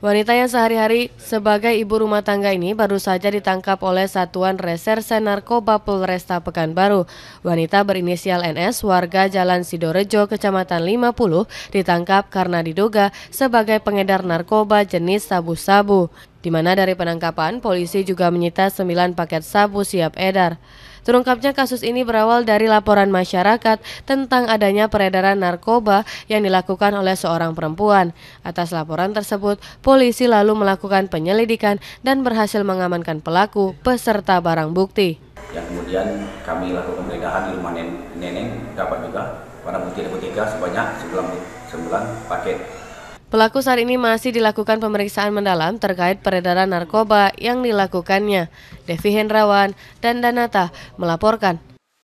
Wanita yang sehari-hari sebagai ibu rumah tangga ini baru saja ditangkap oleh Satuan Reserse Narkoba Polresta Pekanbaru. Wanita berinisial NS warga Jalan Sidorejo, Kecamatan 50 ditangkap karena diduga sebagai pengedar narkoba jenis sabu-sabu. Di mana dari penangkapan, polisi juga menyita 9 paket sabu siap edar. Terungkapnya kasus ini berawal dari laporan masyarakat tentang adanya peredaran narkoba yang dilakukan oleh seorang perempuan. Atas laporan tersebut, polisi lalu melakukan penyelidikan dan berhasil mengamankan pelaku beserta barang bukti. Yang kemudian kami lakukan pemeriksaan di rumah nenek, dapat juga barang bukti narkotika sebanyak 9, 9 paket Pelaku saat ini masih dilakukan pemeriksaan mendalam terkait peredaran narkoba yang dilakukannya. Devi Hendrawan dan Danata melaporkan.